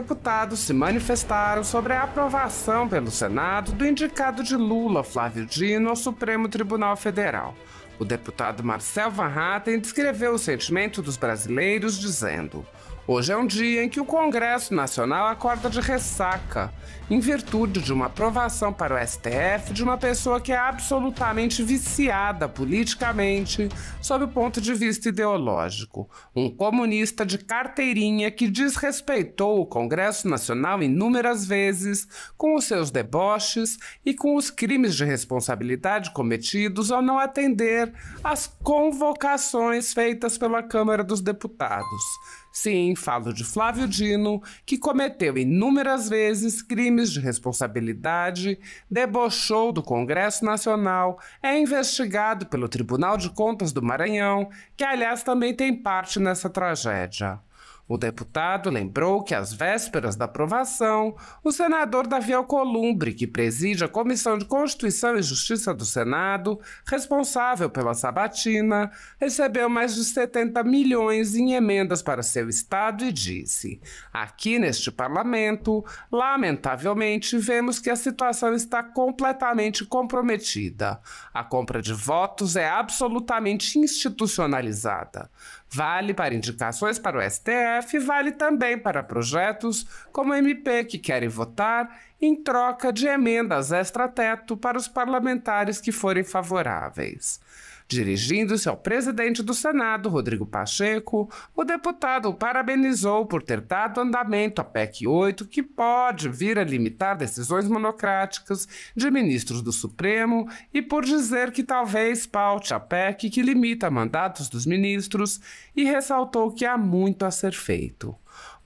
deputados se manifestaram sobre a aprovação pelo Senado do indicado de Lula, Flávio Dino, ao Supremo Tribunal Federal. O deputado Marcel Hatten descreveu o sentimento dos brasileiros dizendo: Hoje é um dia em que o Congresso Nacional acorda de ressaca, em virtude de uma aprovação para o STF de uma pessoa que é absolutamente viciada politicamente, sob o ponto de vista ideológico. Um comunista de carteirinha que desrespeitou o Congresso Nacional inúmeras vezes, com os seus deboches e com os crimes de responsabilidade cometidos ao não atender as convocações feitas pela Câmara dos Deputados. Sim, falo de Flávio Dino, que cometeu inúmeras vezes crimes de responsabilidade, debochou do Congresso Nacional, é investigado pelo Tribunal de Contas do Maranhão, que aliás também tem parte nessa tragédia. O deputado lembrou que, às vésperas da aprovação, o senador Davi Alcolumbre, que preside a Comissão de Constituição e Justiça do Senado, responsável pela sabatina, recebeu mais de 70 milhões em emendas para seu estado e disse: Aqui neste parlamento, lamentavelmente, vemos que a situação está completamente comprometida. A compra de votos é absolutamente institucionalizada. Vale para indicações para o STF PPF vale também para projetos como MP que querem votar em troca de emendas extrateto para os parlamentares que forem favoráveis. Dirigindo-se ao presidente do Senado, Rodrigo Pacheco, o deputado o parabenizou por ter dado andamento à PEC 8, que pode vir a limitar decisões monocráticas de ministros do Supremo, e por dizer que talvez paute a PEC que limita mandatos dos ministros, e ressaltou que há muito a ser feito.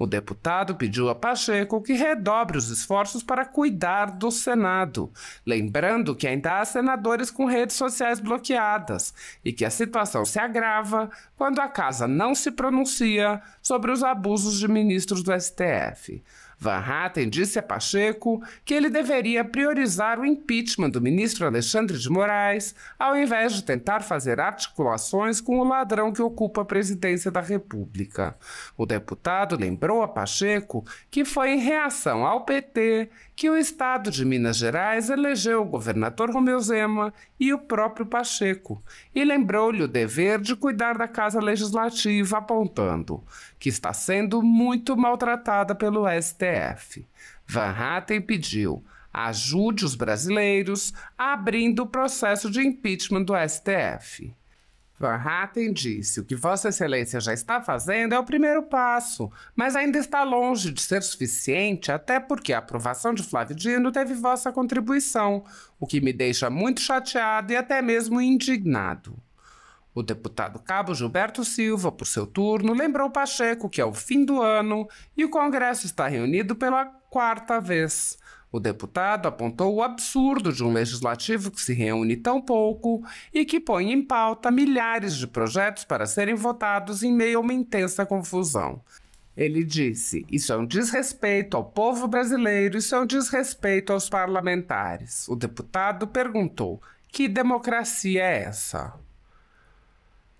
O deputado pediu a Pacheco que redobre os esforços para cuidar do Senado, lembrando que ainda há senadores com redes sociais bloqueadas e que a situação se agrava quando a casa não se pronuncia sobre os abusos de ministros do STF. Van Hatten disse a Pacheco que ele deveria priorizar o impeachment do ministro Alexandre de Moraes, ao invés de tentar fazer articulações com o ladrão que ocupa a presidência da República. O deputado lembrou a Pacheco que foi em reação ao PT que o estado de Minas Gerais elegeu o governador Romeu Zema e o próprio Pacheco, e lembrou-lhe o dever de cuidar da Casa Legislativa, apontando que está sendo muito maltratada pelo STF. STF. Van Hatten pediu: ajude os brasileiros abrindo o processo de impeachment do STF. Van Hatten disse: o que Vossa Excelência já está fazendo é o primeiro passo, mas ainda está longe de ser suficiente, até porque a aprovação de Flávio Dino teve vossa contribuição, o que me deixa muito chateado e até mesmo indignado. O deputado Cabo Gilberto Silva, por seu turno, lembrou Pacheco que é o fim do ano e o Congresso está reunido pela quarta vez. O deputado apontou o absurdo de um legislativo que se reúne tão pouco e que põe em pauta milhares de projetos para serem votados em meio a uma intensa confusão. Ele disse: Isso é um desrespeito ao povo brasileiro, isso é um desrespeito aos parlamentares. O deputado perguntou: Que democracia é essa?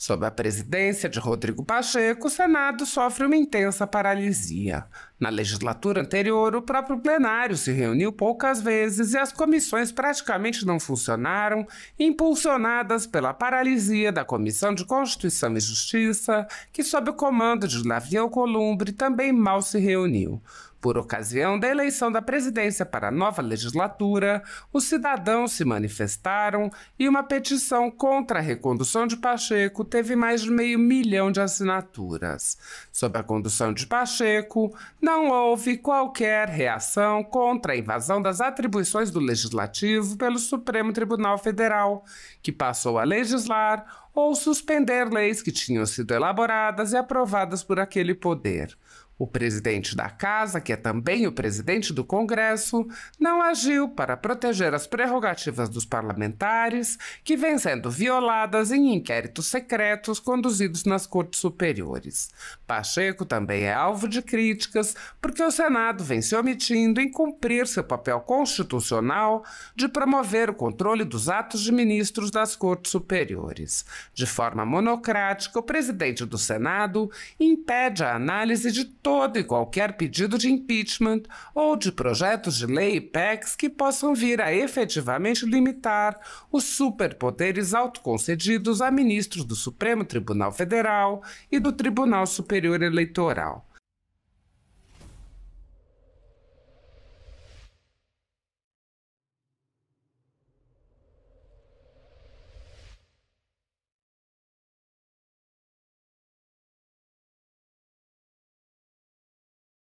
Sob a presidência de Rodrigo Pacheco, o Senado sofre uma intensa paralisia. Na legislatura anterior, o próprio plenário se reuniu poucas vezes e as comissões praticamente não funcionaram, impulsionadas pela paralisia da Comissão de Constituição e Justiça, que, sob o comando de Davião Columbre, também mal se reuniu. Por ocasião da eleição da presidência para a nova legislatura, os cidadãos se manifestaram e uma petição contra a recondução de Pacheco teve mais de meio milhão de assinaturas. Sob a condução de Pacheco, não houve qualquer reação contra a invasão das atribuições do Legislativo pelo Supremo Tribunal Federal, que passou a legislar ou suspender leis que tinham sido elaboradas e aprovadas por aquele poder. O presidente da Casa, que é também o presidente do Congresso, não agiu para proteger as prerrogativas dos parlamentares, que vêm sendo violadas em inquéritos secretos conduzidos nas cortes superiores. Pacheco também é alvo de críticas, porque o Senado vem se omitindo em cumprir seu papel constitucional de promover o controle dos atos de ministros das cortes superiores. De forma monocrática, o presidente do Senado impede a análise de todos todo e qualquer pedido de impeachment ou de projetos de lei e PECs que possam vir a efetivamente limitar os superpoderes autoconcedidos a ministros do Supremo Tribunal Federal e do Tribunal Superior Eleitoral.